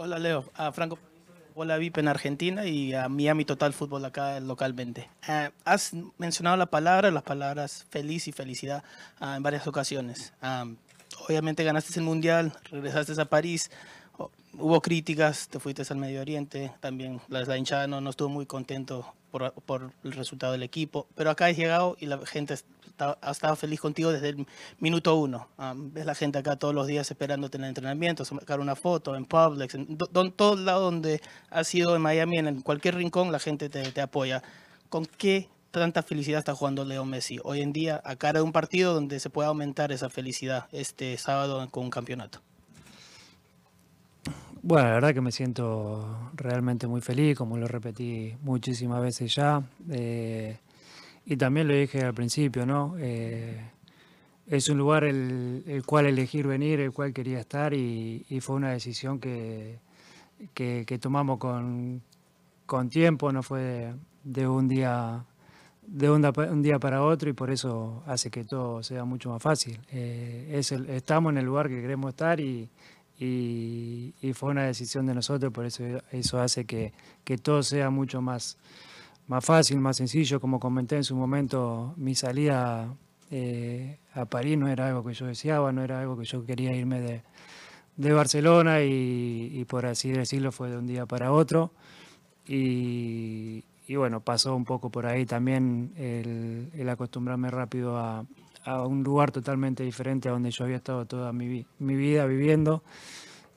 Hola Leo, a Franco Hola VIP en Argentina y a Miami Total Fútbol acá localmente. Eh, has mencionado la palabra, las palabras feliz y felicidad ah, en varias ocasiones. obviamente ganaste el Mundial, regresaste a París, hubo críticas, te fuiste al Medio Oriente, también la, hinchada no, estuvo muy contento por, por el resultado del equipo, pero acá has llegado y la gente ha estado feliz contigo desde el minuto uno. ves la gente acá todos los días esperándote en el entrenamiento, sacar una foto en Publix, en todo lado donde has ido en Miami, en cualquier rincón, la gente te, te apoya. ¿Con qué tanta felicidad está jugando Leo Messi hoy en día a cara de un partido donde se puede aumentar esa felicidad este sábado con un campeonato? Bueno, la verdad que me siento realmente muy feliz, como lo repetí muchísimas veces ya. Eh, y también lo dije al principio, ¿no? Eh, es un lugar el, cual elegir venir, el cual quería estar y, fue una decisión que, que, tomamos con, tiempo, no fue de, un día de un, día para otro y por eso hace que todo sea mucho más fácil. Eh, estamos en el lugar que queremos estar y, fue una decisión de nosotros, por eso eso hace que, que todo sea mucho más más fácil, más sencillo, como comenté en su momento, mi salida eh, a París no era algo que yo deseaba, no era algo que yo quería irme de, Barcelona y, por así decirlo fue de un día para otro. Y, bueno, pasó un poco por ahí también el, acostumbrarme rápido a, un lugar totalmente diferente a donde yo había estado toda mi, vida viviendo.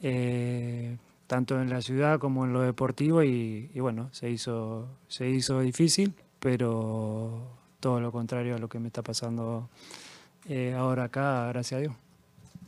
Eh, tanto en la ciudad como en lo deportivo y, bueno, se hizo, se hizo difícil, pero todo lo contrario a lo que me está pasando eh, ahora acá, gracias a Dios.